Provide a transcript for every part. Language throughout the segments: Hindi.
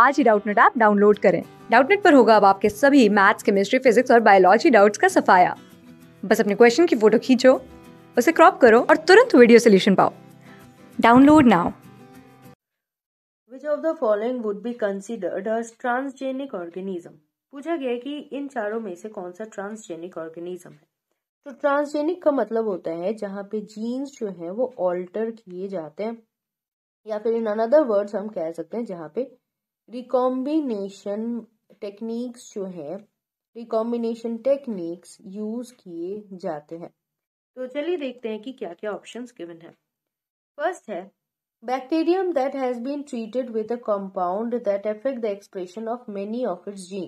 आज ही डाउटनेट ऐप डाउनलोड करें डाउटनेट पर होगा अब आपके सभी मैथ्स केमिस्ट्री फिजिक्स और बायोलॉजी डाउट्स का सफाया बस अपने क्वेश्चन की फोटो खींचो उसे क्रॉप करो और तुरंत वीडियो सोल्यूशन पाओ download now which of the following would be considered transgenic organism पूछा गया कि इन चारों में से कौन सा ट्रांसजेनिक ऑर्गेनिज्म है तो ट्रांसजेनिक का मतलब होता है जहाँ पे जीन्स जो है वो ऑल्टर किए जाते हैं या फिर इन अनदर वर्ड्स हम कह सकते हैं जहाँ पे रिकॉम्बिनेशन टेक्निक्स जो है रिकॉम्बिनेशन टेक्निक्स यूज किए जाते हैं तो चलिए देखते हैं कि क्या क्या ऑप्शन गिवन है फर्स्ट है bacterium that has been treated with a compound that affect the expression of many of its gene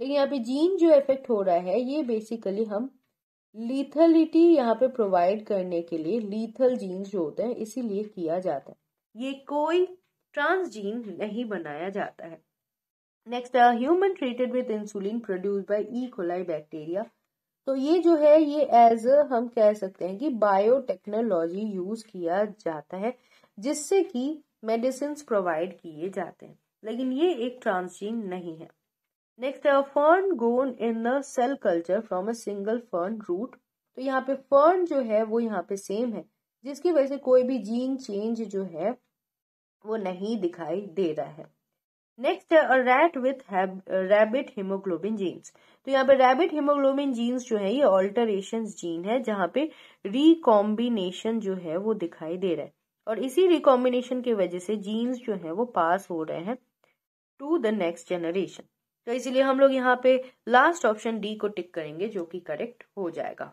लेकिन यहाँ पे जीन जो इफेक्ट हो रहा है ये बेसिकली हम लीथलिटी यहाँ पे प्रोवाइड करने के लिए लीथल जीन्स जो होते हैं इसीलिए किया जाता है ये कोई ट्रांसजीन नहीं बनाया जाता है next human treated with insulin produce by E coli bacteria तो ये जो है ये एज हम कह सकते हैं कि बायोटेक्नोलॉजी यूज किया जाता है जिससे कि मेडिसिन प्रोवाइड किए जाते हैं लेकिन ये एक ट्रांसजीन नहीं है next fern grown in the cell culture from a single fern root तो यहाँ पे फर्न जो है वो यहाँ पे सेम है जिसकी वजह से कोई भी जीन चेंज जो है वो नहीं दिखाई दे रहा है नेक्स्ट है rat with rabbit haemoglobin genes तो यहाँ पे रैबिट हीमोग्लोबिन जीन्स जो है ये ऑल्टरेशन जीन है जहां पे रिकॉम्बिनेशन जो है वो दिखाई दे रहा है और इसी रिकॉम्बिनेशन की वजह से जीन्स जो है वो पास हो रहे हैं टू द नेक्स्ट जनरेशन तो इसलिए हम लोग यहाँ पे लास्ट ऑप्शन डी को टिक करेंगे जो कि करेक्ट हो जाएगा